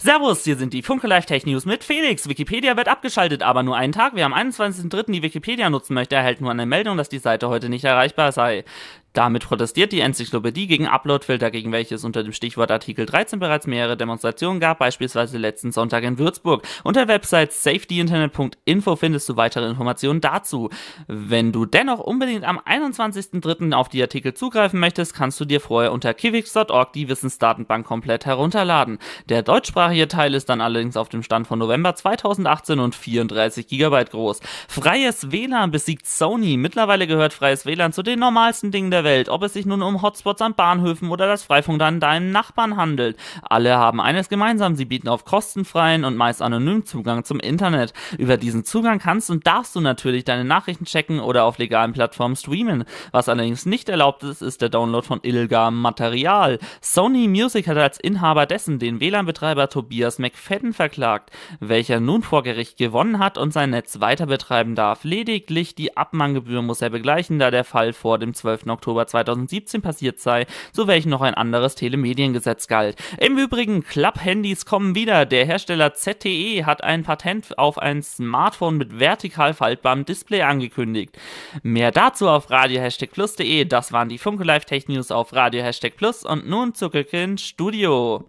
Servus, hier sind die Funke Live Tech News mit Felix. Wikipedia wird abgeschaltet, aber nur einen Tag. Wer am 21.03. die Wikipedia nutzen möchte, erhält nur eine Meldung, dass die Seite heute nicht erreichbar sei. Damit protestiert die Enzyklopädie gegen Uploadfilter, gegen welches unter dem Stichwort Artikel 13 bereits mehrere Demonstrationen gab, beispielsweise letzten Sonntag in Würzburg. Unter Website safetyinternet.info findest du weitere Informationen dazu. Wenn du dennoch unbedingt am 21.03. auf die Artikel zugreifen möchtest, kannst du dir vorher unter kiwix.org die Wissensdatenbank komplett herunterladen. Der deutschsprachige Teil ist dann allerdings auf dem Stand von November 2018 und 34 GB groß. Freies WLAN besiegt Sony. Mittlerweile gehört freies WLAN zu den normalsten Dingen der Welt Welt, ob es sich nun um Hotspots an Bahnhöfen oder das Freifunk an deinem Nachbarn handelt. Alle haben eines gemeinsam, sie bieten auf kostenfreien und meist anonymen Zugang zum Internet. Über diesen Zugang kannst und darfst du natürlich deine Nachrichten checken oder auf legalen Plattformen streamen. Was allerdings nicht erlaubt ist, ist der Download von illegalem Material. Sony Music hat als Inhaber dessen den WLAN-Betreiber Tobias McFadden verklagt, welcher nun vor Gericht gewonnen hat und sein Netz weiter betreiben darf. Lediglich die Abmanngebühr muss er begleichen, da der Fall vor dem 12. Oktober Oktober 2017 passiert sei, zu welchen noch ein anderes Telemediengesetz galt. Im Übrigen, Klapphandys kommen wieder. Der Hersteller ZTE hat ein Patent auf ein Smartphone mit vertikal faltbarem Display angekündigt. Mehr dazu auf radio-plus.de. Das waren die Funke Live Tech News auf radio-plus und nun zurück ins Studio.